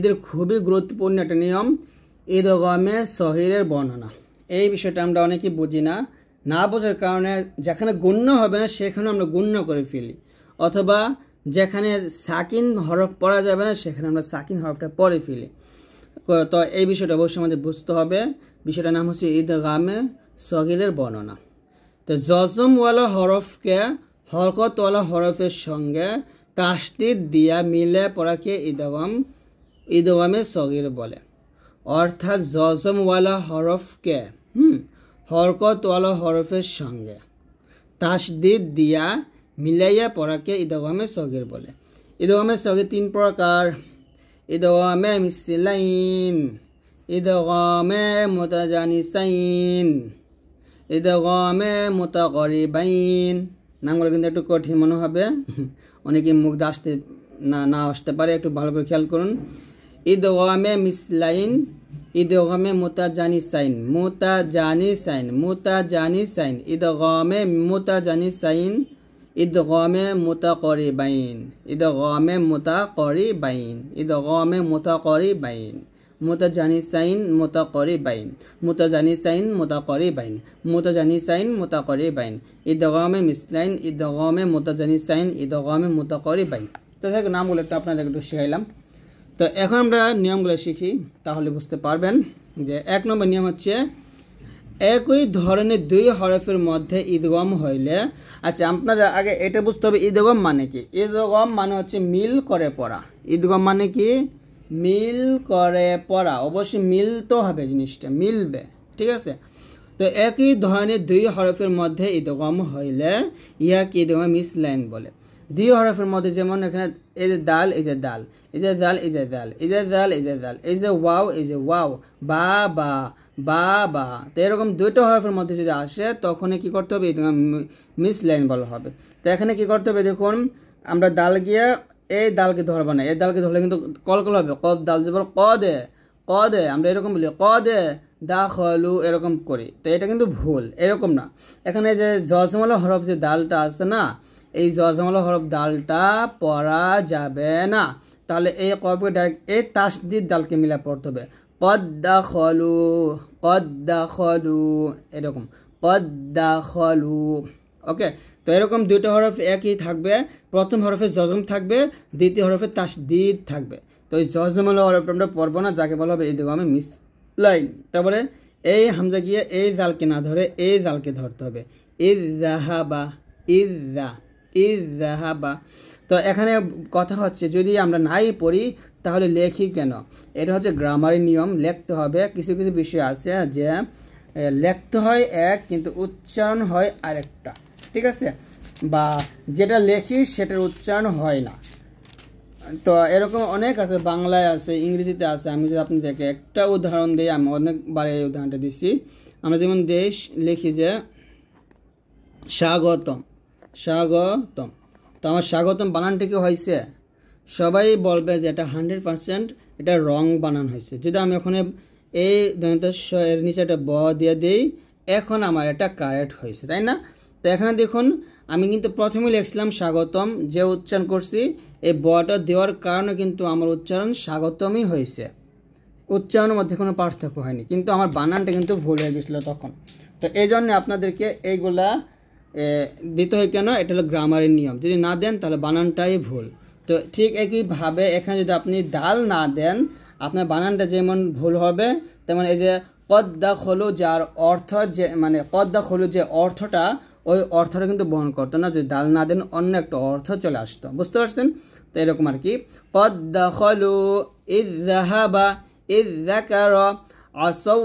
এদের খুবই গুরুত্বপূর্ণ একটা নিয়ম ঈদ গমে সহিরের বর্ণনা এই বিষয়টা আমরা অনেকে বুঝি না না বোঝার কারণে যেখানে গুণ্য হবে না সেখানে আমরা গুণ্য করে ফেলি অথবা যেখানে সাকিন হরফ পড়া যাবে না সেখানে আমরা সাকিন হরফটা পরে ফেলি তো এই বিষয়টা অবশ্যই আমাদের বুঝতে হবে বিষয়টার নাম হচ্ছে ঈদ গামে সগিলের বর্ণনা তো জজমওয়ালা হরফকে হরকতওয়ালা হরফের সঙ্গে তাস্তির দিয়া মিলে পড়াকে ঈদগম ইদওয়ামে সগির বলে অর্থাৎ জজমওয়ালা হরফকে হুম হরকতওয়ালা হরফের সঙ্গে তাসদিদ দিয়া মিলাইয়া পড়াকে ইদওয়ামে সগির বলে ইদওয়ামে সগির তিন প্রকার ইদওয়ামে মিসলাইন ইদওয়ামে মোতাজানিসাইন ইদগমে মোতাগরিবাইন নামগুলো কিন্তু একটু কঠিন মনে হবে অনেকে মুখ আসতে না না আসতে পারে একটু ভালো করে খেয়াল করুন ইদগামে মিসলাইন ইদগামে মোতাজানি সাইন মোতাজানি সাইন মোতাজানি সাইন ইদগামে মোতাজানি সাইন ইদগামে মোতাকরি বাইন ইদগামে মোতাকরি বাইন ইদগামে মোতাকরি বাইন মোতাজানি সাইন মোতাকরি বাইন মোতাজানি সাইন মোতাকরি বাইন মোতাজানি সাইন মোতাকরি বাইন ইদগামে মিসলাইন ইদগামে মোতাজানি সাইন ইদগামে মোতাকরি বাইন তো দেখো নামগুলো একটু আপনাদের একটু শিখাইলাম তো এখন আমরা নিয়মগুলো শিখি তাহলে বুঝতে পারবেন যে এক নম্বর নিয়ম হচ্ছে একই ধরনের দুই হরফের মধ্যে ঈদগম হইলে আচ্ছা আপনারা আগে এটা বুঝতে হবে ঈদগম মানে কি ঈদগম মানে হচ্ছে মিল করে পড়া ঈদগম মানে কি মিল করে পড়া অবশ্যই মিলতে হবে জিনিসটা মিলবে ঠিক আছে তো একই ধরনের দুই হরফের মধ্যে ঈদগম হইলে ইহাকে ঈদগম লাইন বলে দুই হরফের মধ্যে যেমন এখানে এই যে দাল এই যে দাল এই যে দাল এই যে দাল এই যে দাল এই যে দাল এই যে ওয়াও এই যে ওয়াও বা বা বা বা তো এরকম দুইটা হরফের মধ্যে যদি আসে তখনই কি করতে হবে মিস লাইন বলা হবে তো এখানে কি করতে হবে দেখুন আমরা দাল গিয়ে এই দালকে ধরবো না এই দালকে ধরলে কিন্তু কলকল হবে ক দাল যে বল ক দে ক দে আমরা এরকম বলি ক দে দা খলু এরকম করি তো এটা কিন্তু ভুল এরকম না এখানে যে জজমলা হরফ যে দালটা আছে না এই জজমল হরফ দালটা পড়া যাবে না তাহলে এই কবকে ডাইরেক্ট এই তাসদির দালকে মিলে পড়তে হবে কদ্দা খলু কদ্দা খলু এরকম কদ্দা খলু ওকে তো এরকম দুটো হরফ একই থাকবে প্রথম হরফে জজম থাকবে দ্বিতীয় হরফে তাসদির থাকবে তো এই জজমল হরফটা আমরা পড়বো না যাকে বলা হবে এই দেখো আমি মিস লাইন তারপরে এই হামজা গিয়ে এই জালকে না ধরে এই জালকে ধরতে হবে ইজ জাহাবা ইজ ইজাহাবা তো এখানে কথা হচ্ছে যদি আমরা নাই পড়ি তাহলে লেখি কেন এটা হচ্ছে গ্রামারি নিয়ম লিখতে হবে কিছু কিছু বিষয় আছে যে লিখতে হয় এক কিন্তু উচ্চারণ হয় আরেকটা ঠিক আছে বা যেটা লেখি সেটার উচ্চারণ হয় না তো এরকম অনেক আছে বাংলায় আছে ইংরেজিতে আছে আমি যদি আপনি দেখে একটা উদাহরণ দিই আমি অনেকবার এই উদাহরণটা দিচ্ছি আমরা যেমন দেশ লিখি যে স্বাগতম স্বাগতম তো আমার স্বাগতম বানানটা কি হয়েছে সবাই বলবে যে এটা হান্ড্রেড পার্সেন্ট এটা রং বানান হয়েছে যদি আমি ওখানে এই এর নিচে একটা ব দিয়ে দিই এখন আমার এটা কারেক্ট হয়েছে তাই না তো এখানে দেখুন আমি কিন্তু প্রথমে লিখছিলাম স্বাগতম যে উচ্চারণ করছি এই বটা দেওয়ার কারণে কিন্তু আমার উচ্চারণ স্বাগতমই হয়েছে উচ্চারণের মধ্যে কোনো পার্থক্য হয়নি কিন্তু আমার বানানটা কিন্তু ভুল হয়ে গেছিলো তখন তো এই জন্য আপনাদেরকে এইগুলা দিতে হয় কেন এটা হলো গ্রামারের নিয়ম যদি না দেন তাহলে বানানটাই ভুল তো ঠিক একইভাবে এখানে যদি আপনি ডাল না দেন আপনার বানানটা যেমন ভুল হবে তেমন এই যে কদ্দা খোলো যার অর্থ যে মানে কদ্দা খোলো যে অর্থটা ওই অর্থটা কিন্তু বহন করতো না যদি ডাল না দেন অন্য একটা অর্থ চলে আসতো বুঝতে পারছেন তো এরকম আর কি কদ্দা খলু ইদাহাবা ইদাকার আসৌ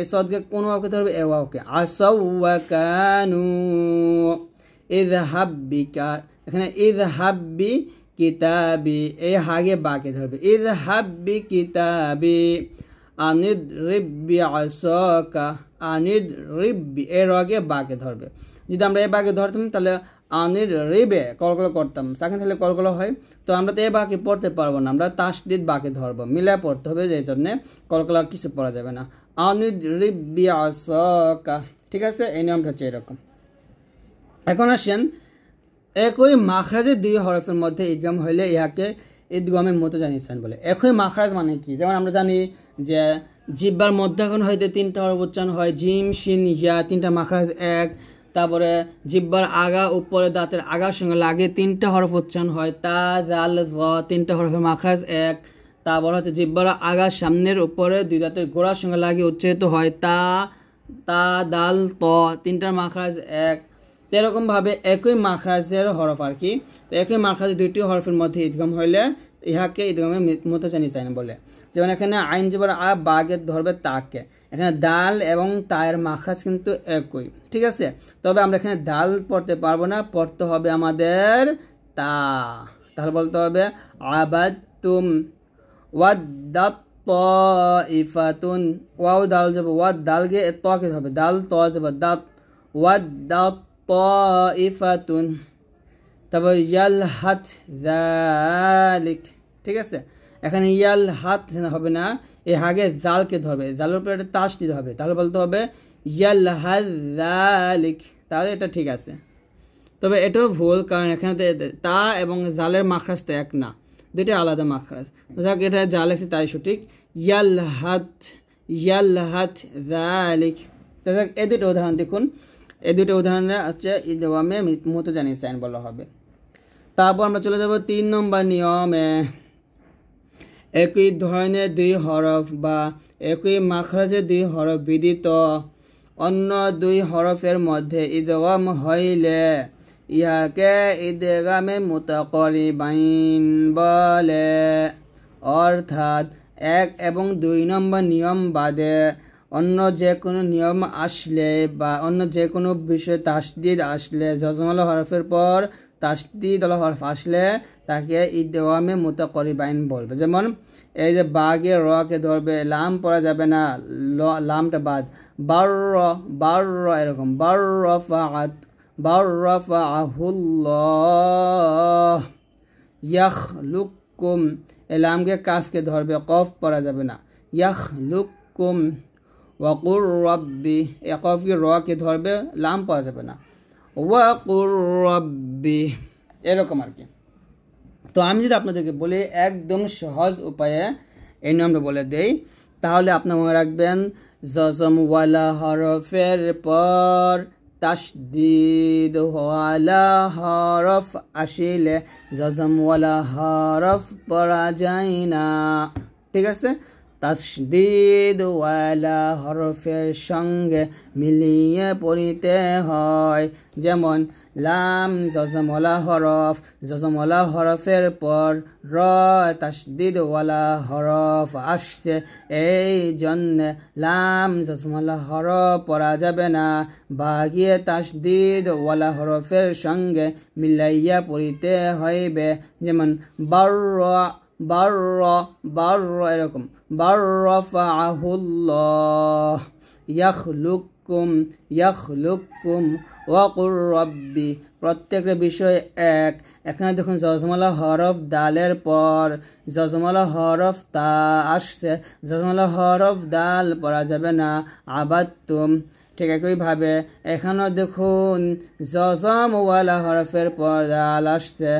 এ সদকে কোন ওয়াবকে ধরবে এ ওয়াবকে আসৌ ইদ হাব্বিকা এখানে ইদ হাব্বি কিতাবি এ হাগে বাকে ধরবে ইদ হাব্বি কিতাবি আনিদ রিব্বি আসকা আনিদ রিব্বি এ রগে বাকে ধরবে যদি আমরা এ বাকে ধরতাম তাহলে আনির রেবে কলকল করতাম সেখানে থাকলে কলকল হয় তো আমরা তো এ বাকি পড়তে পারবো না আমরা তাস তাসদিদ বাকি ধরবো মিলে পড়তে হবে যে জন্যে কলকলা কিছু পড়া যাবে না আনির রিবিয়াসকা ঠিক আছে এই নিয়মটা হচ্ছে এরকম এখন আসেন একই মাখরাজে দুই হরফের মধ্যে ইদগাম হইলে ইহাকে ঈদগমের মতো জানিয়েছেন বলে একই মাখরাজ মানে কি যেমন আমরা জানি যে জিব্বার মধ্যাখন হইতে তিনটা হরফ উচ্চারণ হয় জিম শিন ইয়া তিনটা মাখরাজ এক তারপরে জিব্বার আগা উপরে দাঁতের আগার সঙ্গে লাগে তিনটা হরফ উচ্চারণ হয় তা জাল জ তিনটা হরফে মাখরাজ এক তারপর হচ্ছে জিব্বার আগা সামনের উপরে দুই দাঁতের গোড়ার সঙ্গে লাগে উচ্চারিত হয় তা তা দাল ত তিনটার মাখরাজ এক এরকমভাবে একই মাখরাজের হরফ আর কি তো একই মাখরাজ দুইটি হরফের মধ্যে ইদগম হইলে ইহাকে ইদগমে মোতাচানি চাইন বলে যেমন এখানে আইনজীবর আ বাগের ধরবে তাকে এখানে দাল এবং তায়ের মাখরাজ কিন্তু একই ঠিক আছে তবে আমরা এখানে দাল পড়তে পারবো না পড়তে হবে আমাদের তা তাহলে বলতে হবে আবাদ তুম ওয়াদ্দাত ইফাতুন ওয়াও দাল যাব ওয়াদ দাল গে ত কে হবে দাল ত যাব দাত ইফাতুন তারপর ইয়াল হাত জালিক ঠিক আছে এখানে ইয়াল হাত হবে না এ হাগে জালকে ধরবে জালের উপরে একটা তাস নিতে হবে তাহলে বলতে হবে ইয়াল হাত জালিক তাহলে এটা ঠিক আছে তবে এটাও ভুল কারণ এখানে তা এবং জালের মাখরাজ তো এক না দুইটা আলাদা মাখরাজ যাক এটা জাল আছে তাই সঠিক ইয়াল হাত ইয়াল হাত জালিক যাক এ দুটো উদাহরণ দেখুন এ দুটো উদাহরণে হচ্ছে ইদওয়ামে মতো জানিয়ে সাইন বলা হবে তারপর আমরা চলে যাব তিন নম্বর নিয়মে একই ধরনের দুই হরফ বা একই মাখরাজে দুই হরফ বিদিত অন্য দুই হরফের মধ্যে ইদগম হইলে ইহাকে ঈদগামে মোতাকরি বাইন বলে অর্থাৎ এক এবং দুই নম্বর নিয়ম বাদে অন্য যে কোনো নিয়ম আসলে বা অন্য যে কোনো বিষয়ে তাসদিদ আসলে জজমাল হরফের পর তাসদিদ আল হরফ আসলে তাকে ঈদ দেওয়ামে করিবাইন বলবে যেমন এই যে বাঘে রকে ধরবে লাম পড়া যাবে না লামটা বাদ বার বার এরকম বার ফাত বার ফাহুল্লাহ আহুল্লাহ লুকুম এ লামকে কাফকে ধরবে কফ পড়া যাবে না ইয়াহ লুকুম ওয়াকুর রব্বি এক অফকে রকে ধরবে লাম পাওয়া যাবে না ওয়াকুর রব্বি এরকম আর কি তো আমি যদি আপনাদেরকে বলি একদম সহজ উপায়ে এই নামটা বলে দেই তাহলে আপনার মনে রাখবেন জজমওয়ালা হরফের পর তাসদিদ ওয়ালা হরফ আসিলে জজমওয়ালা হরফ পড়া যায় না ঠিক আছে তসদিদ ওয়ালা হরফের সঙ্গে মিলিয়ে পড়িতে হয় যেমন লাম জজমলা হরফ জজমলা হরফের পর র তসদিদ ওয়ালা হরফ আসছে এই জন্যে লাম জজমলা হরফ পড়া যাবে না বাগিয়ে তসদিদ ওয়ালা হরফের সঙ্গে মিলাইয়া পড়িতে হইবে যেমন বার বার বার এরকম বার ফাহুল্লাহ ইয়াখলুকুম ইয়াখলুকুম ওয়াকুর রব্বি প্রত্যেকটা বিষয় এক এখানে দেখুন জজমালা হরফ দালের পর জজমালা হরফ তা আসছে জজমালা হরফ দাল পড়া যাবে না আবাদ তুম ঠিক একইভাবে এখানেও দেখুন জজম ওয়ালা হরফের পর জাল আসছে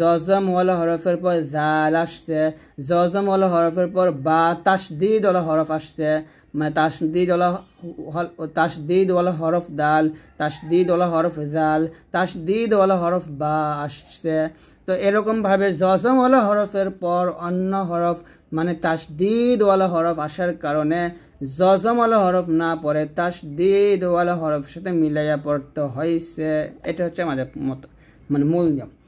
জজম ওয়ালা হরফের পর জাল আসছে জজম ওয়ালা হরফের পর বা তাসদিদ ওলা হরফ আসছে মানে তাসদিদ ওলা তাসদিদ ওয়ালা হরফ দাল তাসদিদ ওলা হরফ জাল তাসদিদ ওয়ালা হরফ বা আসছে তো এরকমভাবে জজমওয়ালা হরফের পর অন্য হরফ মানে ওয়ালা হরফ আসার কারণে আলো হরফ না পড়ে তাসদিদওয়ালা হরফের সাথে মিলাইয়া পড়তে হয়েছে এটা হচ্ছে আমাদের মত মানে মূল নিয়ম